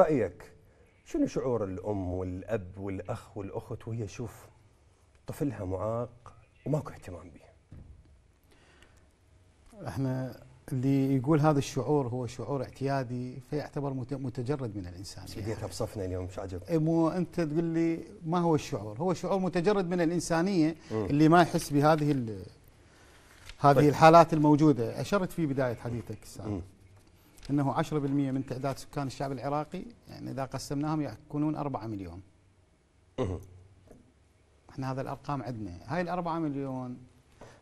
رأيك شنو شعور الأم والأب والأخ والأخت وهي تشوف طفلها معاق وماكو اهتمام به احنا اللي يقول هذا الشعور هو شعور اعتيادي فيعتبر متجرد من الانسان بديتها يعني بصفنا اليوم مش عجب إيه، مو انت تقول لي ما هو الشعور هو شعور متجرد من الانسانيه م. اللي ما يحس بهذه هذه طيب. الحالات الموجوده اشرت في بدايه حديثك السابق أنه 10% من تعداد سكان الشعب العراقي يعني إذا قسمناهم يكونون 4 مليون احنا هذا الأرقام عندنا هاي 4 مليون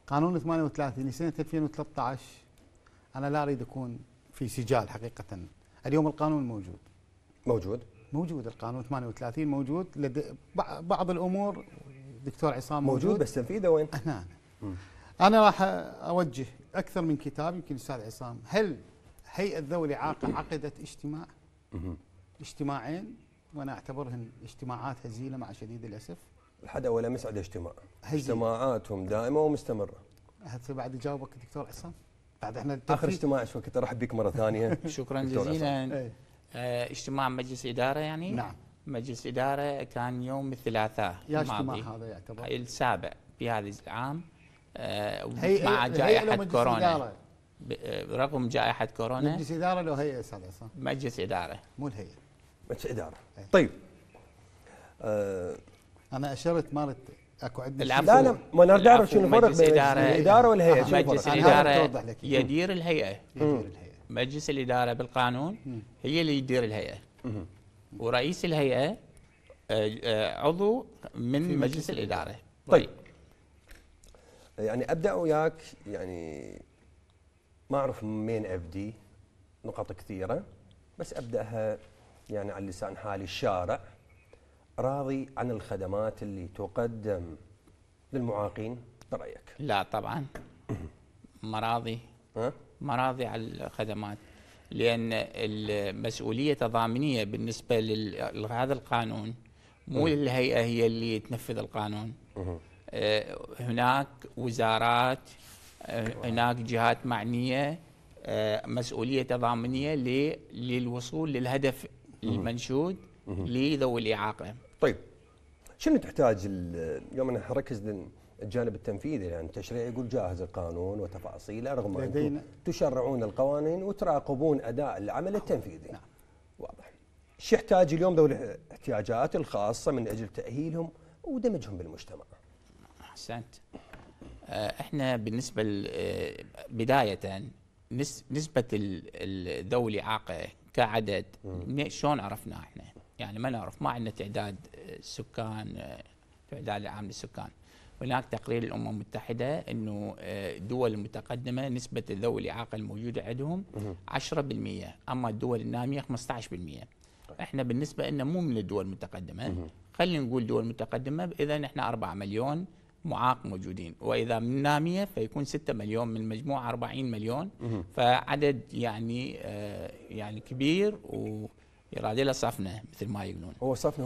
قانون 38 سنة 2013 أنا لا أريد أكون في سجال حقيقة اليوم القانون موجود موجود موجود القانون 38 موجود لدي بعض الامور دكتور عصام موجود, موجود بس تنفيذه وين؟ هنا انا راح اوجه اكثر من كتاب يمكن الاستاذ عصام هل هيئة ذوي الإعاقة عقدت اجتماع اجتماعين وأنا أعتبرهن اجتماعات هزيلة مع شديد الأسف الحدا ولا مسعد اجتماع هزيلة. اجتماعاتهم دائمة ومستمرة هسه بعد جاوبك دكتور عصام بعد احنا اخر اجتماع شو كنت ارحب بك مره ثانيه شكرا جزيلا إيه. آه، اجتماع مجلس اداره يعني نعم مجلس اداره كان يوم الثلاثاء يا اجتماع هذا يعتبر السابع في هذا العام آه، مع جائحه كورونا رغم جائحه كورونا مجلس اداره لو هيئه صح؟ مجلس اداره مو الهيئه مجلس اداره هي. إيه. طيب آه انا اشرت مالت اكو عندنا لا لا ما انا اعرف شنو الفرق بين الاداره والهيئه مجلس الاداره يدير الهيئه يدير الهيئه مجلس الاداره بالقانون هي اللي يدير الهيئه ورئيس الهيئه آه، آه، عضو من مجلس الاداره طيب. طيب يعني ابدا وياك يعني ما اعرف من ابدي نقط كثيره بس ابداها يعني على لسان حالي الشارع راضي عن الخدمات اللي تقدم للمعاقين برايك؟ لا طبعا مراضي مراضي على الخدمات لان المسؤوليه تضامنيه بالنسبه لهذا القانون مو الهيئه هي اللي تنفذ القانون آه، هناك وزارات آه، هناك جهات معنيه آه، مسؤوليه تضامنيه للوصول للهدف المنشود لذوي الاعاقه. طيب شنو تحتاج اليوم انا حركز الجانب التنفيذي لان يعني التشريع يقول جاهز القانون وتفاصيله رغم انكم تشرعون القوانين وتراقبون اداء العمل نعم. التنفيذي. نعم. واضح. شو يحتاج اليوم ذوي الاحتياجات الخاصه من اجل تاهيلهم ودمجهم بالمجتمع؟ احسنت. آه، احنا بالنسبه آه، بدايه نسبه ذوي الاعاقه كعدد شلون عرفنا احنا؟ يعني ما نعرف ما عندنا تعداد سكان آه، تعداد العام للسكان هناك تقرير الامم المتحده انه الدول المتقدمه نسبه ذوي الاعاقه الموجوده عندهم 10% اما الدول الناميه 15% احنا بالنسبه لنا مو من الدول المتقدمه خلينا نقول دول متقدمه اذا احنا 4 مليون معاق موجودين واذا من ناميه فيكون 6 مليون من مجموعه 40 مليون فعدد يعني آه، يعني كبير ويراد له صفنه مثل ما يقولون هو صفنه